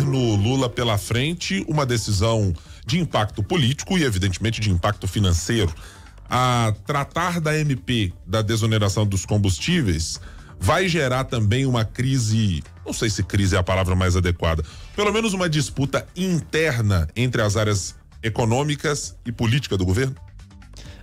governo Lula pela frente uma decisão de impacto político e, evidentemente, de impacto financeiro. A tratar da MP, da desoneração dos combustíveis, vai gerar também uma crise, não sei se crise é a palavra mais adequada, pelo menos uma disputa interna entre as áreas econômicas e política do governo?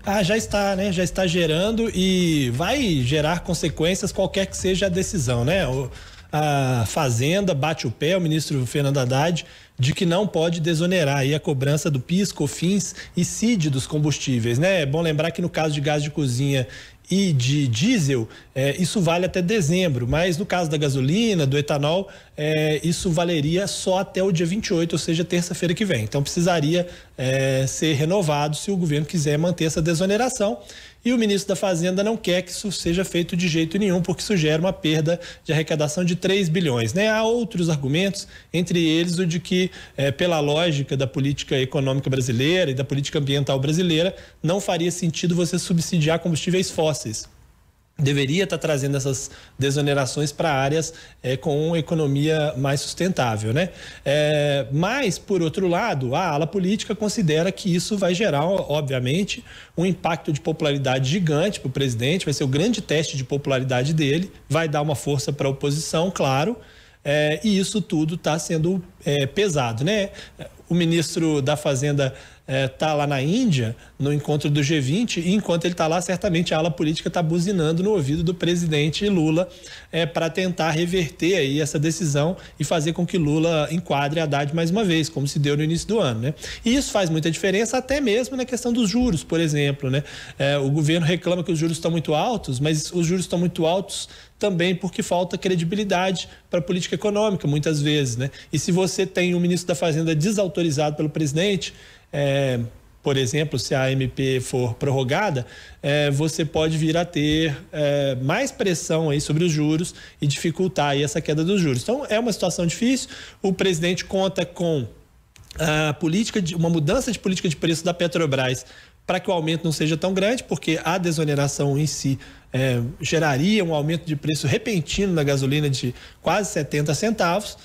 Ah, já está, né? Já está gerando e vai gerar consequências qualquer que seja a decisão, né? O a Fazenda bate o pé, o ministro Fernando Haddad, de que não pode desonerar aí a cobrança do PIS, COFINS e CID dos combustíveis, né? É bom lembrar que no caso de gás de cozinha e de diesel, é, isso vale até dezembro, mas no caso da gasolina, do etanol, é, isso valeria só até o dia 28, ou seja, terça-feira que vem. Então precisaria é, ser renovado se o governo quiser manter essa desoneração. E o ministro da Fazenda não quer que isso seja feito de jeito nenhum, porque isso gera uma perda de arrecadação de 3 bilhões. Né? Há outros argumentos, entre eles o de que, é, pela lógica da política econômica brasileira e da política ambiental brasileira, não faria sentido você subsidiar combustíveis fósseis deveria estar tá trazendo essas desonerações para áreas é, com economia mais sustentável, né? É, mas, por outro lado, a ala política considera que isso vai gerar, obviamente, um impacto de popularidade gigante para o presidente, vai ser o grande teste de popularidade dele, vai dar uma força para a oposição, claro, é, e isso tudo está sendo é, pesado, né? O ministro da Fazenda está eh, é, lá na Índia, no encontro do G20, e enquanto ele está lá, certamente a ala política está buzinando no ouvido do presidente Lula é, eh, para tentar reverter aí essa decisão e fazer com que Lula enquadre Haddad mais uma vez, como se deu no início do ano. Né? E isso faz muita diferença até mesmo na questão dos juros, por exemplo. Né? É, o governo reclama que os juros estão muito altos, mas os juros estão muito altos também porque falta credibilidade para a política econômica, muitas vezes. Né? E se você tem um ministro da Fazenda desautorizado pelo presidente, é, por exemplo, se a MP for prorrogada, é, você pode vir a ter é, mais pressão aí sobre os juros e dificultar aí essa queda dos juros. Então, é uma situação difícil. O presidente conta com a política de, uma mudança de política de preço da Petrobras para que o aumento não seja tão grande, porque a desoneração em si é, geraria um aumento de preço repentino na gasolina de quase 70 centavos.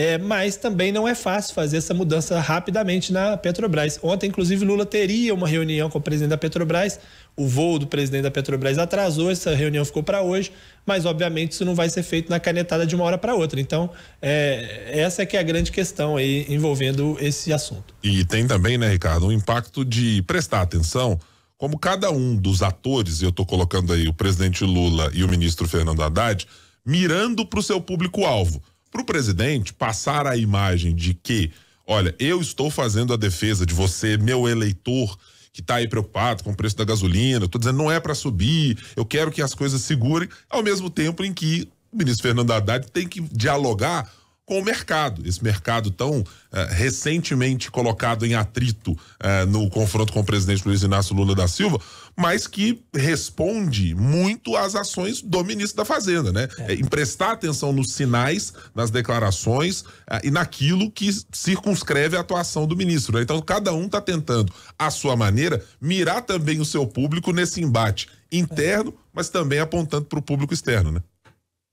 É, mas também não é fácil fazer essa mudança rapidamente na Petrobras. Ontem, inclusive, Lula teria uma reunião com o presidente da Petrobras. O voo do presidente da Petrobras atrasou, essa reunião ficou para hoje, mas obviamente isso não vai ser feito na canetada de uma hora para outra. Então, é, essa é que é a grande questão aí envolvendo esse assunto. E tem também, né, Ricardo, um impacto de prestar atenção como cada um dos atores, e eu estou colocando aí o presidente Lula e o ministro Fernando Haddad, mirando para o seu público-alvo. Para o presidente passar a imagem de que, olha, eu estou fazendo a defesa de você, meu eleitor, que está aí preocupado com o preço da gasolina, estou dizendo não é para subir, eu quero que as coisas segurem, ao mesmo tempo em que o ministro Fernando Haddad tem que dialogar com o mercado. Esse mercado tão uh, recentemente colocado em atrito uh, no confronto com o presidente Luiz Inácio Lula da Silva, mas que responde muito às ações do ministro da Fazenda, né? É. É, eh, prestar atenção nos sinais, nas declarações uh, e naquilo que circunscreve a atuação do ministro. Né? Então, cada um está tentando, à sua maneira, mirar também o seu público nesse embate interno, é. mas também apontando para o público externo, né?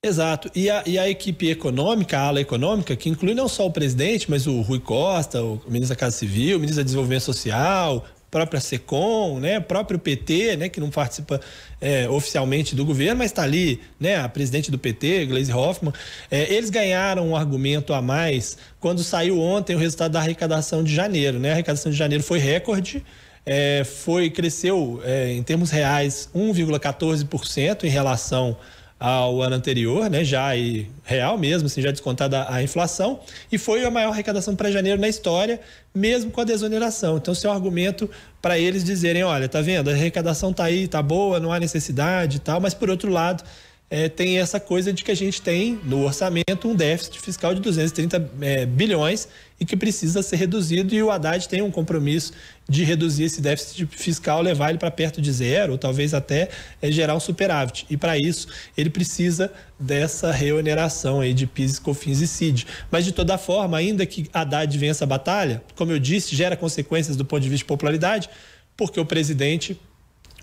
Exato. E a, e a equipe econômica, a ala econômica, que inclui não só o presidente, mas o Rui Costa, o ministro da Casa Civil, o ministro da Desenvolvimento Social, própria SECOM, né, próprio PT, né, que não participa é, oficialmente do governo, mas está ali, né, a presidente do PT, Gleisi Hoffmann, é, eles ganharam um argumento a mais quando saiu ontem o resultado da arrecadação de janeiro, né, a arrecadação de janeiro foi recorde, é, foi cresceu é, em termos reais 1,14% em relação ao ano anterior, né, já e real mesmo, assim, já descontada a inflação, e foi a maior arrecadação para janeiro na história, mesmo com a desoneração. Então, seu é um argumento para eles dizerem, olha, tá vendo, a arrecadação tá aí, tá boa, não há necessidade e tal, mas por outro lado, é, tem essa coisa de que a gente tem no orçamento um déficit fiscal de 230 é, bilhões e que precisa ser reduzido e o Haddad tem um compromisso de reduzir esse déficit fiscal, levar ele para perto de zero, ou talvez até é, gerar um superávit. E para isso, ele precisa dessa reoneração aí de PIS, COFINS e CID. Mas de toda forma, ainda que Haddad vença a batalha, como eu disse, gera consequências do ponto de vista de popularidade, porque o presidente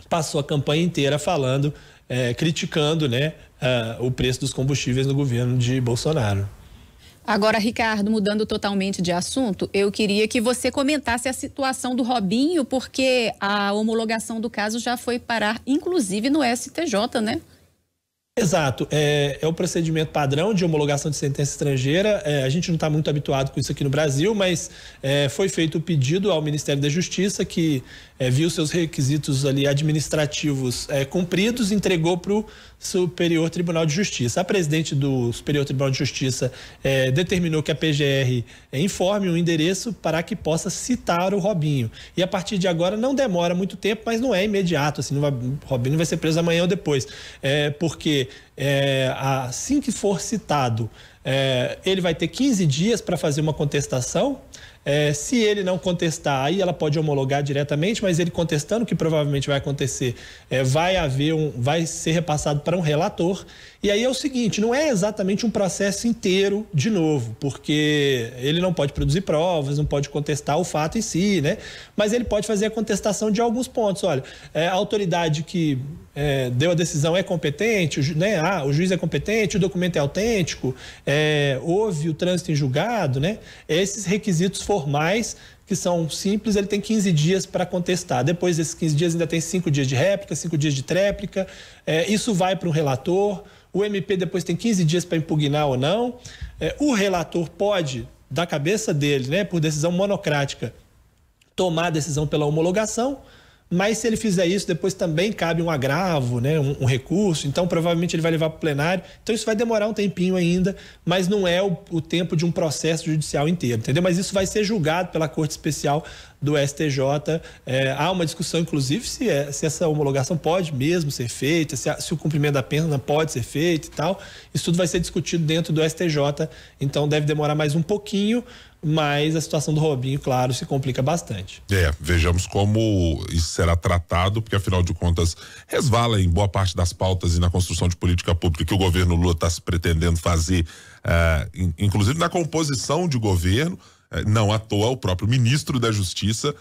passou a campanha inteira falando é, criticando né, a, o preço dos combustíveis no governo de Bolsonaro. Agora, Ricardo, mudando totalmente de assunto, eu queria que você comentasse a situação do Robinho, porque a homologação do caso já foi parar, inclusive, no STJ, né? Exato, é, é o procedimento padrão de homologação de sentença estrangeira. É, a gente não está muito habituado com isso aqui no Brasil, mas é, foi feito o pedido ao Ministério da Justiça que é, viu seus requisitos ali administrativos é, cumpridos, entregou para o Superior Tribunal de Justiça. A presidente do Superior Tribunal de Justiça é, determinou que a PGR é, informe o endereço para que possa citar o Robinho. E a partir de agora não demora muito tempo, mas não é imediato. Assim, não vai, Robinho vai ser preso amanhã ou depois, é, porque é, assim que for citado, é, ele vai ter 15 dias para fazer uma contestação. É, se ele não contestar, aí ela pode homologar diretamente, mas ele contestando, que provavelmente vai acontecer, é, vai haver um, vai ser repassado para um relator. E aí é o seguinte, não é exatamente um processo inteiro de novo, porque ele não pode produzir provas, não pode contestar o fato em si, né? Mas ele pode fazer a contestação de alguns pontos. Olha, é, a autoridade que é, deu a decisão é competente, né? Ah, o juiz é competente, o documento é autêntico, é, houve o trânsito em julgado, né? É, esses requisitos formais que são simples, ele tem 15 dias para contestar. Depois desses 15 dias ainda tem 5 dias de réplica, 5 dias de tréplica. É, isso vai para o relator. O MP depois tem 15 dias para impugnar ou não. É, o relator pode, da cabeça dele, né, por decisão monocrática, tomar a decisão pela homologação mas se ele fizer isso, depois também cabe um agravo, né, um, um recurso, então provavelmente ele vai levar para o plenário. Então isso vai demorar um tempinho ainda, mas não é o, o, tempo de um processo judicial inteiro, entendeu? Mas isso vai ser julgado pela Corte Especial do STJ. É, há uma discussão, inclusive, se, é, se, essa homologação pode mesmo ser feita, se, a, se o cumprimento da pena pode ser feito e tal. Isso tudo vai ser discutido dentro do STJ, então deve demorar mais um pouquinho, mas a situação do Robinho, claro, se complica bastante. É, vejamos como isso será tratado, porque afinal de contas resvala em boa parte das pautas e na construção de política pública que o governo Lula está se pretendendo fazer, uh, inclusive na composição de governo. Eh, não à toa, o próprio ministro da Justiça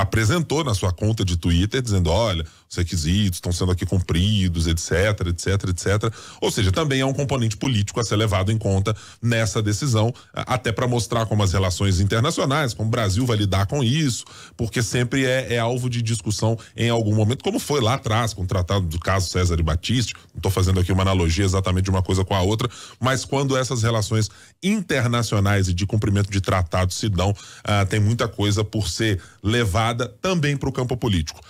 apresentou na sua conta de Twitter dizendo: olha, os requisitos estão sendo aqui cumpridos, etc, etc, etc. Ou seja, também é um componente político a ser levado em conta nessa decisão, até para mostrar como as relações internacionais, como o Brasil vai lidar com isso, porque sempre é, é, alvo de discussão em algum momento, como foi lá atrás com o tratado do caso César e Batiste. Não estou fazendo aqui uma analogia exatamente de uma coisa com a outra, mas quando essas relações internacionais e de cumprimento de tratados se dão, uh, tem muita coisa por ser levada também para o campo político.